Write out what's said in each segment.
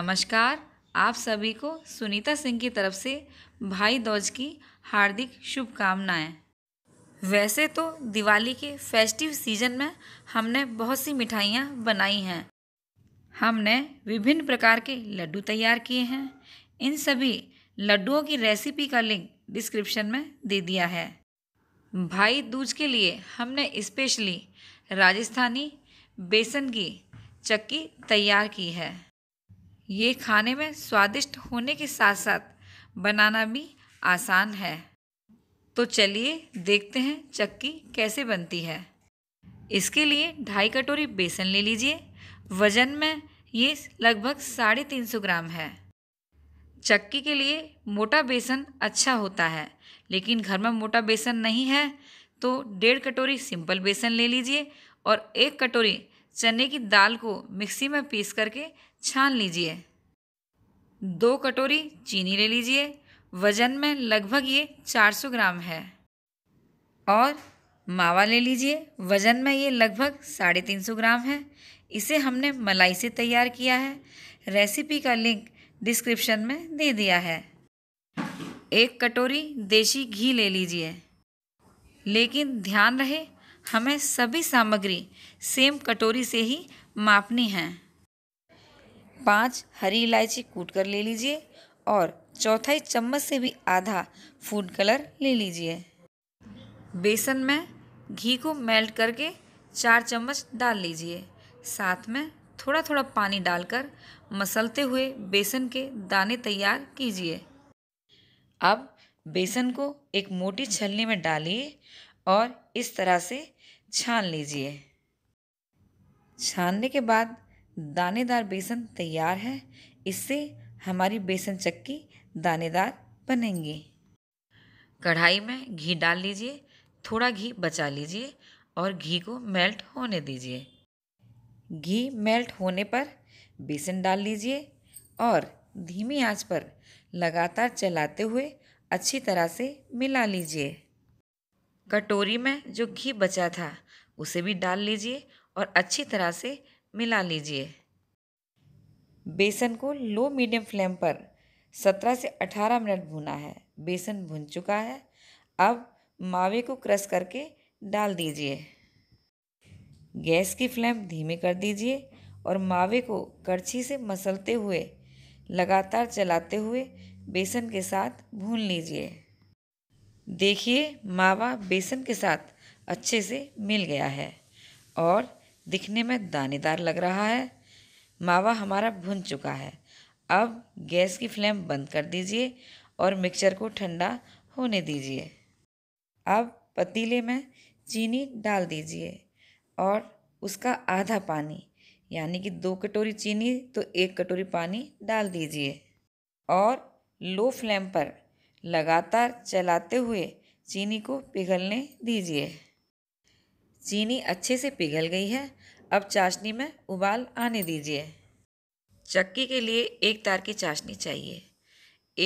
नमस्कार आप सभी को सुनीता सिंह की तरफ से भाई दौज की हार्दिक शुभकामनाएं वैसे तो दिवाली के फेस्टिव सीजन में हमने बहुत सी मिठाइयाँ बनाई हैं हमने विभिन्न प्रकार के लड्डू तैयार किए हैं इन सभी लड्डुओं की रेसिपी का लिंक डिस्क्रिप्शन में दे दिया है भाई दूज के लिए हमने स्पेशली राजस्थानी बेसन की चक्की तैयार की है ये खाने में स्वादिष्ट होने के साथ साथ बनाना भी आसान है तो चलिए देखते हैं चक्की कैसे बनती है इसके लिए ढाई कटोरी बेसन ले लीजिए वज़न में ये लगभग साढ़े तीन सौ ग्राम है चक्की के लिए मोटा बेसन अच्छा होता है लेकिन घर में मोटा बेसन नहीं है तो डेढ़ कटोरी सिंपल बेसन ले लीजिए और एक कटोरी चने की दाल को मिक्सी में पीस करके छान लीजिए दो कटोरी चीनी ले लीजिए वज़न में लगभग ये 400 ग्राम है और मावा ले लीजिए वज़न में ये लगभग साढ़े तीन सौ ग्राम है इसे हमने मलाई से तैयार किया है रेसिपी का लिंक डिस्क्रिप्शन में दे दिया है एक कटोरी देसी घी ले लीजिए लेकिन ध्यान रहे हमें सभी सामग्री सेम कटोरी से ही मापनी है पाँच हरी इलायची कूट कर ले लीजिए और चौथाई चम्मच से भी आधा फूड कलर ले लीजिए बेसन में घी को मेल्ट करके चार चम्मच डाल लीजिए साथ में थोड़ा थोड़ा पानी डालकर मसलते हुए बेसन के दाने तैयार कीजिए अब बेसन को एक मोटी छलनी में डालिए और इस तरह से छान लीजिए छानने के बाद दानेदार बेसन तैयार है इससे हमारी बेसन चक्की दानेदार बनेंगी कढ़ाई में घी डाल लीजिए थोड़ा घी बचा लीजिए और घी को मेल्ट होने दीजिए घी मेल्ट होने पर बेसन डाल लीजिए और धीमी आंच पर लगातार चलाते हुए अच्छी तरह से मिला लीजिए कटोरी में जो घी बचा था उसे भी डाल लीजिए और अच्छी तरह से मिला लीजिए बेसन को लो मीडियम फ्लेम पर 17 से 18 मिनट भुना है बेसन भुन चुका है अब मावे को क्रश करके डाल दीजिए गैस की फ्लेम धीमी कर दीजिए और मावे को करछी से मसलते हुए लगातार चलाते हुए बेसन के साथ भून लीजिए देखिए मावा बेसन के साथ अच्छे से मिल गया है और दिखने में दानेदार लग रहा है मावा हमारा भुन चुका है अब गैस की फ्लेम बंद कर दीजिए और मिक्सचर को ठंडा होने दीजिए अब पतीले में चीनी डाल दीजिए और उसका आधा पानी यानी कि दो कटोरी चीनी तो एक कटोरी पानी डाल दीजिए और लो फ्लेम पर लगातार चलाते हुए चीनी को पिघलने दीजिए चीनी अच्छे से पिघल गई है अब चाशनी में उबाल आने दीजिए चक्की के लिए एक तार की चाशनी चाहिए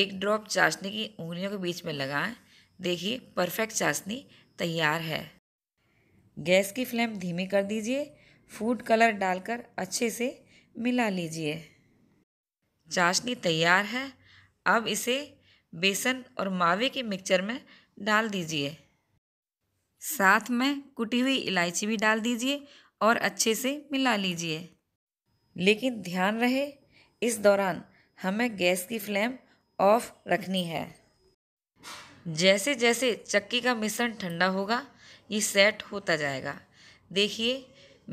एक ड्रॉप चाशनी की उंगलियों के बीच में लगाएं देखिए परफेक्ट चाशनी तैयार है गैस की फ्लेम धीमी कर दीजिए फूड कलर डालकर अच्छे से मिला लीजिए चाशनी तैयार है अब इसे बेसन और मावे के मिक्सचर में डाल दीजिए साथ में कुटी हुई इलायची भी डाल दीजिए और अच्छे से मिला लीजिए लेकिन ध्यान रहे इस दौरान हमें गैस की फ्लेम ऑफ रखनी है जैसे जैसे चक्की का मिश्रण ठंडा होगा ये सेट होता जाएगा देखिए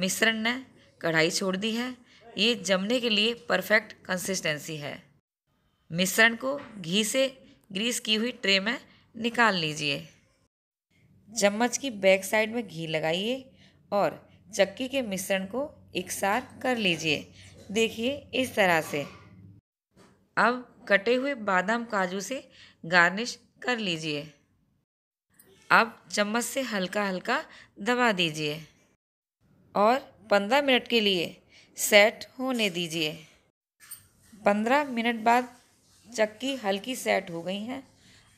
मिश्रण ने कढ़ाई छोड़ दी है ये जमने के लिए परफेक्ट कंसिस्टेंसी है मिश्रण को घी से ग्रीस की हुई ट्रे में निकाल लीजिए चम्मच की बैक साइड में घी लगाइए और चक्की के मिश्रण को एक सार कर लीजिए देखिए इस तरह से अब कटे हुए बादाम काजू से गार्निश कर लीजिए अब चम्मच से हल्का हल्का दबा दीजिए और पंद्रह मिनट के लिए सेट होने दीजिए पंद्रह मिनट बाद चक्की हल्की सेट हो गई हैं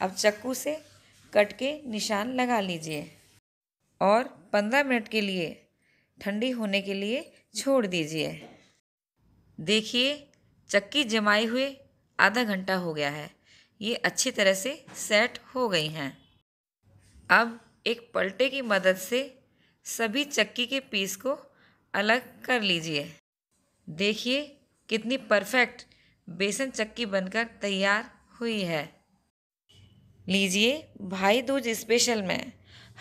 अब चक्कू से कट के निशान लगा लीजिए और पंद्रह मिनट के लिए ठंडी होने के लिए छोड़ दीजिए देखिए चक्की जमाई हुए आधा घंटा हो गया है ये अच्छी तरह से सेट हो गई हैं अब एक पलटे की मदद से सभी चक्की के पीस को अलग कर लीजिए देखिए कितनी परफेक्ट बेसन चक्की बनकर तैयार हुई है लीजिए भाई दूज स्पेशल में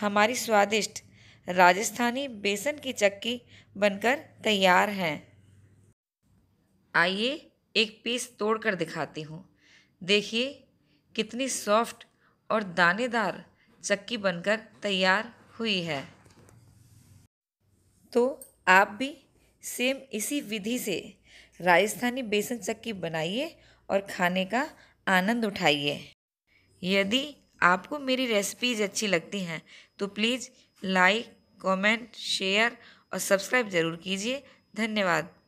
हमारी स्वादिष्ट राजस्थानी बेसन की चक्की बनकर तैयार हैं आइए एक पीस तोड़कर दिखाती हूँ देखिए कितनी सॉफ्ट और दानेदार चक्की बनकर तैयार हुई है तो आप भी सेम इसी विधि से राजस्थानी बेसन चक्की बनाइए और खाने का आनंद उठाइए यदि आपको मेरी रेसिपीज़ अच्छी लगती हैं तो प्लीज़ लाइक कमेंट शेयर और सब्सक्राइब ज़रूर कीजिए धन्यवाद